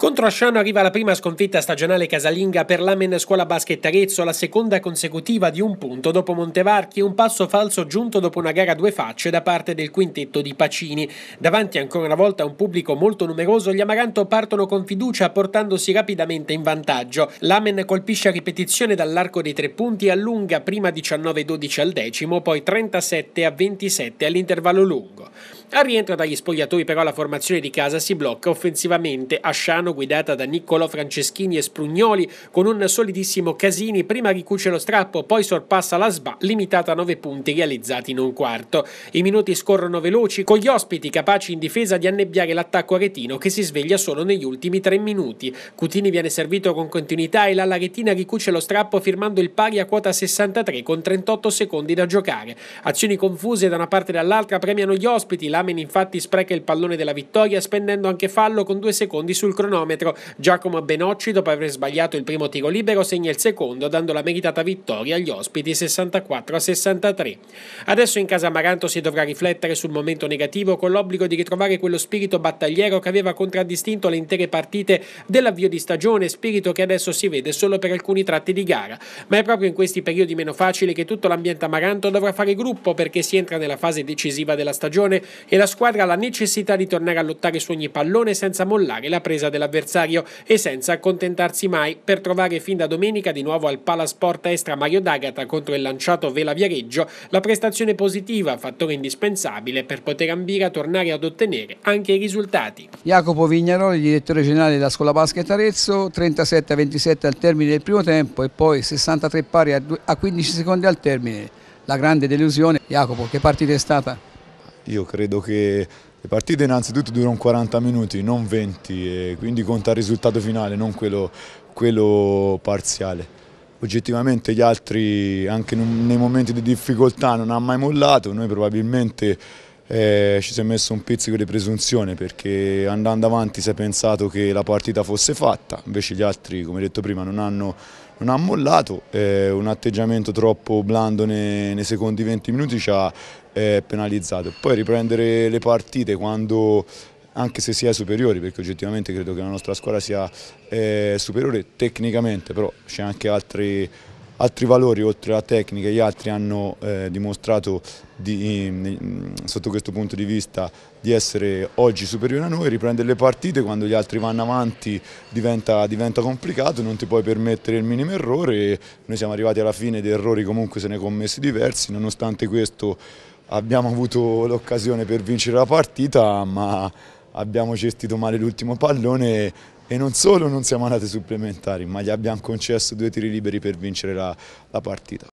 Contro Asciano arriva la prima sconfitta stagionale casalinga per l'Amen Scuola Basket Arezzo, la seconda consecutiva di un punto dopo Montevarchi, un passo falso giunto dopo una gara a due facce da parte del quintetto di Pacini. Davanti ancora una volta a un pubblico molto numeroso, gli Amaranto partono con fiducia portandosi rapidamente in vantaggio. L'Amen colpisce a ripetizione dall'arco dei tre punti, allunga prima 19-12 al decimo, poi 37-27 all'intervallo lungo. Al rientro dagli spogliatoi però la formazione di casa si blocca offensivamente. Asciano guidata da Niccolò Franceschini e Sprugnoli con un solidissimo Casini prima ricuce lo strappo poi sorpassa la Sba limitata a 9 punti realizzati in un quarto. I minuti scorrono veloci con gli ospiti capaci in difesa di annebbiare l'attacco aretino che si sveglia solo negli ultimi 3 minuti. Cutini viene servito con continuità e la Laretina ricuce lo strappo firmando il pari a quota 63 con 38 secondi da giocare. Azioni confuse da una parte e dall'altra premiano gli ospiti, la Lamen infatti spreca il pallone della vittoria spendendo anche fallo con due secondi sul cronometro. Giacomo Benocci dopo aver sbagliato il primo tiro libero segna il secondo dando la meritata vittoria agli ospiti 64 63. Adesso in casa Amaranto si dovrà riflettere sul momento negativo con l'obbligo di ritrovare quello spirito battagliero che aveva contraddistinto le intere partite dell'avvio di stagione, spirito che adesso si vede solo per alcuni tratti di gara. Ma è proprio in questi periodi meno facili che tutto l'ambiente Amaranto dovrà fare gruppo perché si entra nella fase decisiva della stagione e la squadra ha la necessità di tornare a lottare su ogni pallone senza mollare la presa dell'avversario e senza accontentarsi mai per trovare fin da domenica di nuovo al Palasport Estra Mario D'Agata contro il lanciato Vela Viareggio la prestazione positiva, fattore indispensabile per poter ambire a tornare ad ottenere anche i risultati. Jacopo Vignaroli, direttore generale della Scuola Basket Arezzo, 37-27 al termine del primo tempo e poi 63 pari a 15 secondi al termine. La grande delusione, Jacopo, che partita è stata? Io credo che le partite innanzitutto durano 40 minuti, non 20, quindi conta il risultato finale, non quello, quello parziale. Oggettivamente gli altri anche nei momenti di difficoltà non hanno mai mollato, noi probabilmente eh, ci si è messo un pizzico di presunzione perché andando avanti si è pensato che la partita fosse fatta, invece gli altri come detto prima non hanno non ha mollato, eh, un atteggiamento troppo blando nei, nei secondi 20 minuti ci ha eh, penalizzato. Poi riprendere le partite quando anche se si è superiori, perché oggettivamente credo che la nostra squadra sia eh, superiore tecnicamente, però c'è anche altri altri valori oltre alla tecnica, gli altri hanno eh, dimostrato di, mm, mm, sotto questo punto di vista di essere oggi superiore a noi, riprendere le partite quando gli altri vanno avanti diventa, diventa complicato, non ti puoi permettere il minimo errore, noi siamo arrivati alla fine di errori comunque se ne commessi diversi, nonostante questo abbiamo avuto l'occasione per vincere la partita ma abbiamo gestito male l'ultimo pallone e non solo non siamo andati supplementari ma gli abbiamo concesso due tiri liberi per vincere la, la partita.